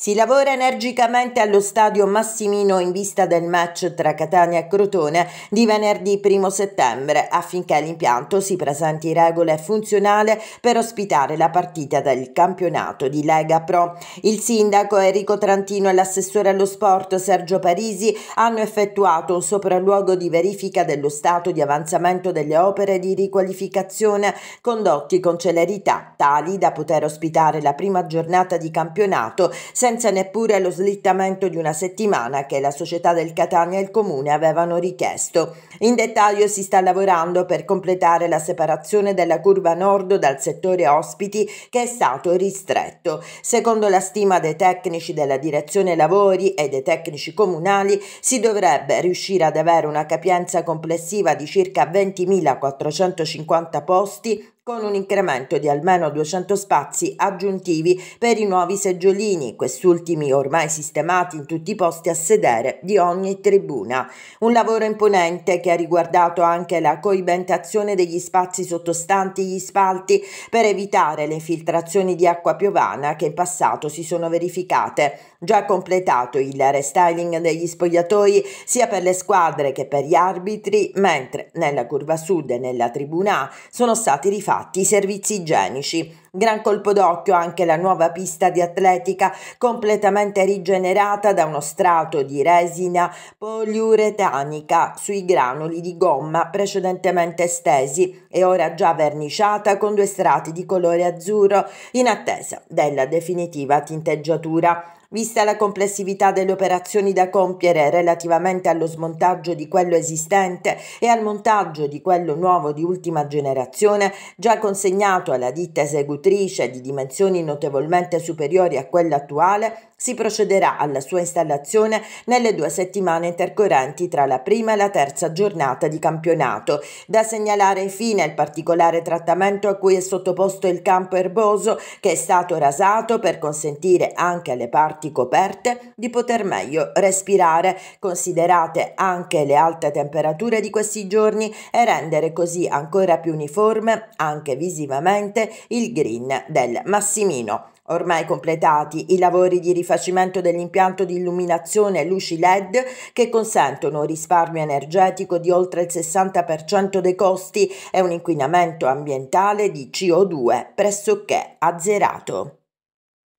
Si lavora energicamente allo stadio Massimino in vista del match tra Catania e Crotone di venerdì 1 settembre affinché l'impianto si presenti in regola e funzionale per ospitare la partita del campionato di Lega Pro. Il sindaco Enrico Trantino e l'assessore allo sport Sergio Parisi hanno effettuato un sopralluogo di verifica dello stato di avanzamento delle opere di riqualificazione condotti con celerità tali da poter ospitare la prima giornata di campionato senza neppure lo slittamento di una settimana che la società del Catania e il comune avevano richiesto. In dettaglio si sta lavorando per completare la separazione della curva nord dal settore ospiti che è stato ristretto. Secondo la stima dei tecnici della direzione lavori e dei tecnici comunali si dovrebbe riuscire ad avere una capienza complessiva di circa 20.450 posti con un incremento di almeno 200 spazi aggiuntivi per i nuovi seggiolini, quest'ultimi ormai sistemati in tutti i posti a sedere di ogni tribuna. Un lavoro imponente che ha riguardato anche la coibentazione degli spazi sottostanti gli spalti per evitare le infiltrazioni di acqua piovana che in passato si sono verificate. Già completato il restyling degli spogliatoi sia per le squadre che per gli arbitri, mentre nella curva sud e nella tribuna A sono stati rifatti infatti i servizi igienici Gran colpo d'occhio anche la nuova pista di atletica completamente rigenerata da uno strato di resina poliuretanica sui granuli di gomma precedentemente estesi e ora già verniciata con due strati di colore azzurro in attesa della definitiva tinteggiatura. Vista la complessività delle operazioni da compiere relativamente allo smontaggio di quello esistente e al montaggio di quello nuovo di ultima generazione, già consegnato alla ditta esecutiva, strisce di dimensioni notevolmente superiori a quella attuale si procederà alla sua installazione nelle due settimane intercorrenti tra la prima e la terza giornata di campionato. Da segnalare infine il particolare trattamento a cui è sottoposto il campo erboso che è stato rasato per consentire anche alle parti coperte di poter meglio respirare, considerate anche le alte temperature di questi giorni e rendere così ancora più uniforme anche visivamente il green del Massimino ormai completati i lavori di rifacimento dell'impianto di illuminazione e luci LED che consentono un risparmio energetico di oltre il 60% dei costi e un inquinamento ambientale di CO2 pressoché azzerato.